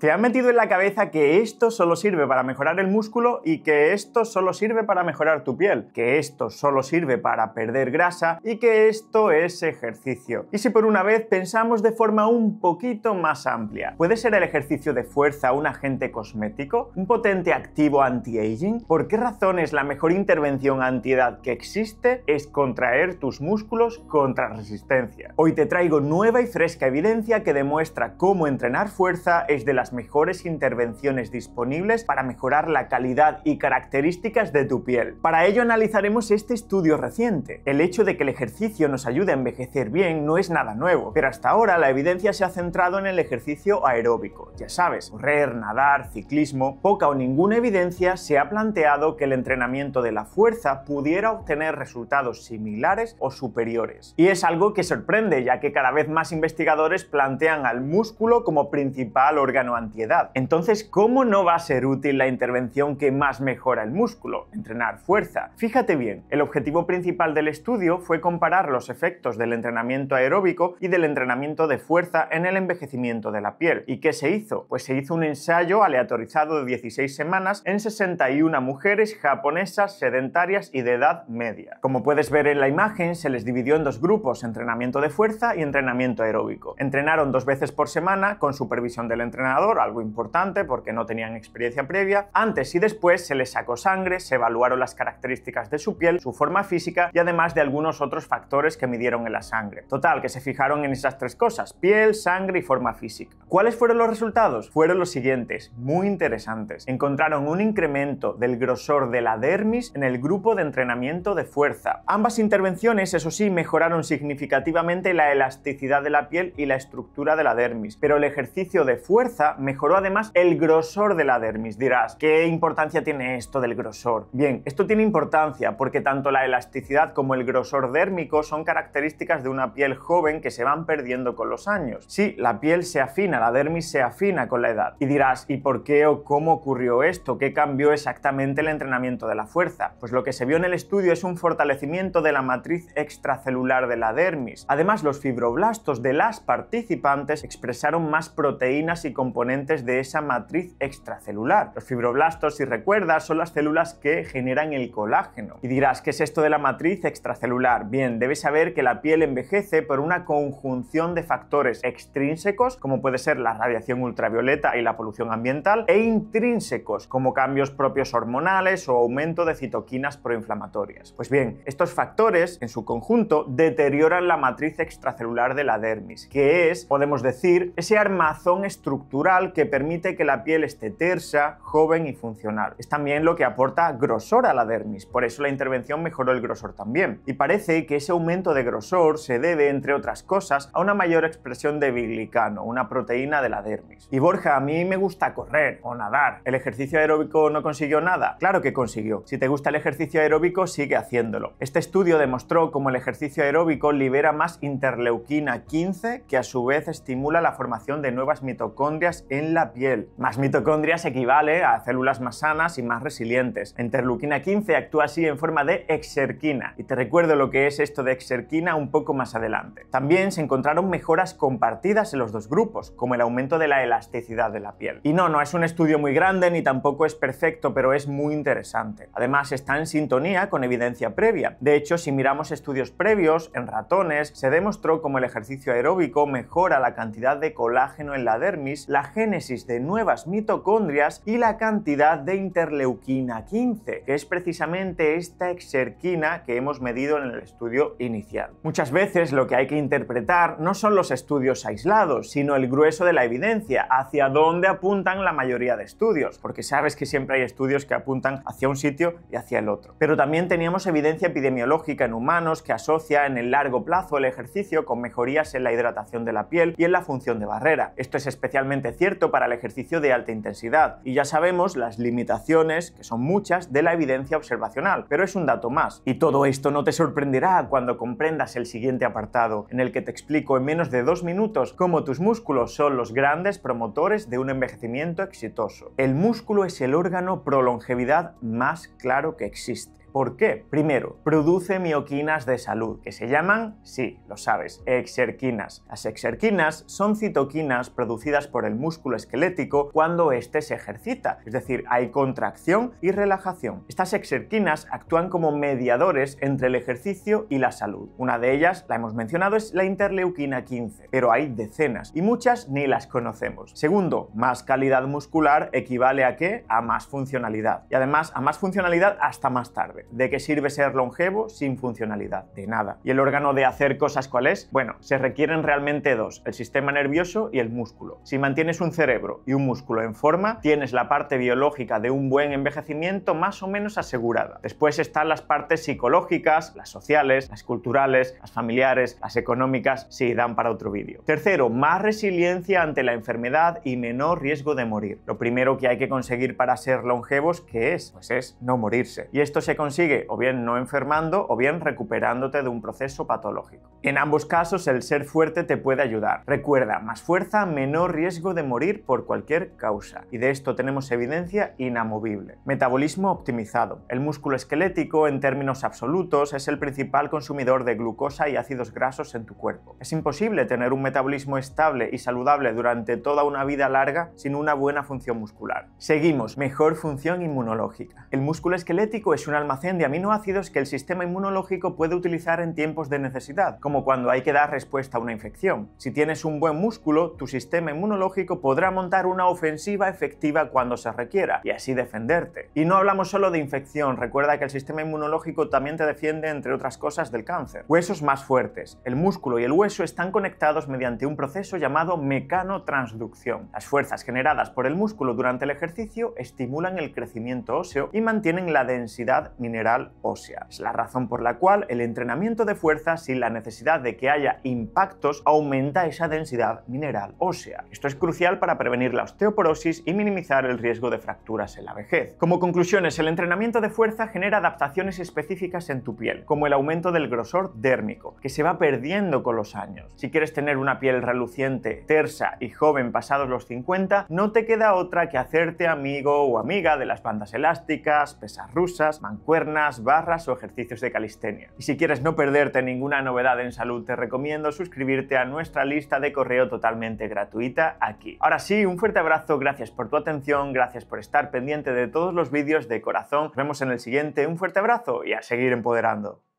Te han metido en la cabeza que esto solo sirve para mejorar el músculo y que esto solo sirve para mejorar tu piel, que esto solo sirve para perder grasa y que esto es ejercicio. Y si por una vez pensamos de forma un poquito más amplia, ¿puede ser el ejercicio de fuerza un agente cosmético? ¿Un potente activo anti-aging? ¿Por qué razones la mejor intervención antiedad que existe es contraer tus músculos contra resistencia? Hoy te traigo nueva y fresca evidencia que demuestra cómo entrenar fuerza es de las mejores intervenciones disponibles para mejorar la calidad y características de tu piel. Para ello analizaremos este estudio reciente. El hecho de que el ejercicio nos ayude a envejecer bien no es nada nuevo, pero hasta ahora la evidencia se ha centrado en el ejercicio aeróbico. Ya sabes, correr, nadar, ciclismo, poca o ninguna evidencia se ha planteado que el entrenamiento de la fuerza pudiera obtener resultados similares o superiores. Y es algo que sorprende, ya que cada vez más investigadores plantean al músculo como principal órgano entonces, ¿cómo no va a ser útil la intervención que más mejora el músculo? Entrenar fuerza. Fíjate bien, el objetivo principal del estudio fue comparar los efectos del entrenamiento aeróbico y del entrenamiento de fuerza en el envejecimiento de la piel. ¿Y qué se hizo? Pues se hizo un ensayo aleatorizado de 16 semanas en 61 mujeres japonesas sedentarias y de edad media. Como puedes ver en la imagen, se les dividió en dos grupos, entrenamiento de fuerza y entrenamiento aeróbico. Entrenaron dos veces por semana con supervisión del entrenador algo importante porque no tenían experiencia previa. Antes y después se les sacó sangre, se evaluaron las características de su piel, su forma física y además de algunos otros factores que midieron en la sangre. Total, que se fijaron en esas tres cosas, piel, sangre y forma física. ¿Cuáles fueron los resultados? Fueron los siguientes, muy interesantes. Encontraron un incremento del grosor de la dermis en el grupo de entrenamiento de fuerza. Ambas intervenciones, eso sí, mejoraron significativamente la elasticidad de la piel y la estructura de la dermis, pero el ejercicio de fuerza mejoró además el grosor de la dermis. Dirás, ¿qué importancia tiene esto del grosor? Bien, esto tiene importancia porque tanto la elasticidad como el grosor dérmico son características de una piel joven que se van perdiendo con los años. Sí, la piel se afina, la dermis se afina con la edad. Y dirás, ¿y por qué o cómo ocurrió esto? ¿Qué cambió exactamente el entrenamiento de la fuerza? Pues lo que se vio en el estudio es un fortalecimiento de la matriz extracelular de la dermis. Además, los fibroblastos de las participantes expresaron más proteínas y componentes de esa matriz extracelular. Los fibroblastos, si recuerdas, son las células que generan el colágeno. Y dirás, ¿qué es esto de la matriz extracelular? Bien, debes saber que la piel envejece por una conjunción de factores extrínsecos, como puede ser la radiación ultravioleta y la polución ambiental, e intrínsecos, como cambios propios hormonales o aumento de citoquinas proinflamatorias. Pues bien, estos factores, en su conjunto, deterioran la matriz extracelular de la dermis, que es, podemos decir, ese armazón estructural que permite que la piel esté tersa, joven y funcional. Es también lo que aporta grosor a la dermis, por eso la intervención mejoró el grosor también. Y parece que ese aumento de grosor se debe, entre otras cosas, a una mayor expresión de biglicano, una proteína de la dermis. Y Borja, a mí me gusta correr o nadar. ¿El ejercicio aeróbico no consiguió nada? Claro que consiguió. Si te gusta el ejercicio aeróbico, sigue haciéndolo. Este estudio demostró cómo el ejercicio aeróbico libera más interleuquina 15, que a su vez estimula la formación de nuevas mitocondrias en la piel. Más mitocondrias equivale a células más sanas y más resilientes. Enterluquina 15 actúa así en forma de exerquina, y te recuerdo lo que es esto de exerquina un poco más adelante. También se encontraron mejoras compartidas en los dos grupos, como el aumento de la elasticidad de la piel. Y no, no es un estudio muy grande ni tampoco es perfecto, pero es muy interesante. Además, está en sintonía con evidencia previa. De hecho, si miramos estudios previos en ratones, se demostró como el ejercicio aeróbico mejora la cantidad de colágeno en la dermis, la génesis de nuevas mitocondrias y la cantidad de interleuquina 15, que es precisamente esta exerquina que hemos medido en el estudio inicial. Muchas veces lo que hay que interpretar no son los estudios aislados, sino el grueso de la evidencia, hacia dónde apuntan la mayoría de estudios, porque sabes que siempre hay estudios que apuntan hacia un sitio y hacia el otro. Pero también teníamos evidencia epidemiológica en humanos que asocia en el largo plazo el ejercicio con mejorías en la hidratación de la piel y en la función de barrera. Esto es especialmente cierto para el ejercicio de alta intensidad, y ya sabemos las limitaciones, que son muchas, de la evidencia observacional, pero es un dato más. Y todo esto no te sorprenderá cuando comprendas el siguiente apartado, en el que te explico en menos de dos minutos cómo tus músculos son los grandes promotores de un envejecimiento exitoso. El músculo es el órgano prolongevidad más claro que existe. ¿Por qué? Primero, produce mioquinas de salud, que se llaman, sí, lo sabes, exerquinas. Las exerquinas son citoquinas producidas por el músculo esquelético cuando éste se ejercita, es decir, hay contracción y relajación. Estas exerquinas actúan como mediadores entre el ejercicio y la salud. Una de ellas, la hemos mencionado, es la interleuquina 15, pero hay decenas y muchas ni las conocemos. Segundo, más calidad muscular equivale a qué? A más funcionalidad. Y además, a más funcionalidad hasta más tarde. ¿De qué sirve ser longevo sin funcionalidad? De nada. ¿Y el órgano de hacer cosas cuál es? Bueno, se requieren realmente dos, el sistema nervioso y el músculo. Si mantienes un cerebro y un músculo en forma, tienes la parte biológica de un buen envejecimiento más o menos asegurada. Después están las partes psicológicas, las sociales, las culturales, las familiares, las económicas, sí, dan para otro vídeo. Tercero, más resiliencia ante la enfermedad y menor riesgo de morir. Lo primero que hay que conseguir para ser longevos, ¿qué es? Pues es no morirse. Y esto se consigue consigue o bien no enfermando o bien recuperándote de un proceso patológico. En ambos casos, el ser fuerte te puede ayudar. Recuerda, más fuerza, menor riesgo de morir por cualquier causa. Y de esto tenemos evidencia inamovible. Metabolismo optimizado. El músculo esquelético, en términos absolutos, es el principal consumidor de glucosa y ácidos grasos en tu cuerpo. Es imposible tener un metabolismo estable y saludable durante toda una vida larga sin una buena función muscular. Seguimos. Mejor función inmunológica. El músculo esquelético es un almacén de aminoácidos que el sistema inmunológico puede utilizar en tiempos de necesidad, como cuando hay que dar respuesta a una infección. Si tienes un buen músculo, tu sistema inmunológico podrá montar una ofensiva efectiva cuando se requiera y así defenderte. Y no hablamos solo de infección, recuerda que el sistema inmunológico también te defiende entre otras cosas del cáncer. Huesos más fuertes. El músculo y el hueso están conectados mediante un proceso llamado mecanotransducción. Las fuerzas generadas por el músculo durante el ejercicio estimulan el crecimiento óseo y mantienen la densidad mineral mineral ósea. Es la razón por la cual el entrenamiento de fuerza sin la necesidad de que haya impactos aumenta esa densidad mineral ósea. Esto es crucial para prevenir la osteoporosis y minimizar el riesgo de fracturas en la vejez. Como conclusiones, el entrenamiento de fuerza genera adaptaciones específicas en tu piel, como el aumento del grosor dérmico, que se va perdiendo con los años. Si quieres tener una piel reluciente, tersa y joven pasados los 50, no te queda otra que hacerte amigo o amiga de las bandas elásticas, pesas rusas, mancuernas, barras o ejercicios de calistenia. Y si quieres no perderte ninguna novedad en salud, te recomiendo suscribirte a nuestra lista de correo totalmente gratuita aquí. Ahora sí, un fuerte abrazo, gracias por tu atención, gracias por estar pendiente de todos los vídeos de corazón. Nos vemos en el siguiente, un fuerte abrazo y a seguir empoderando.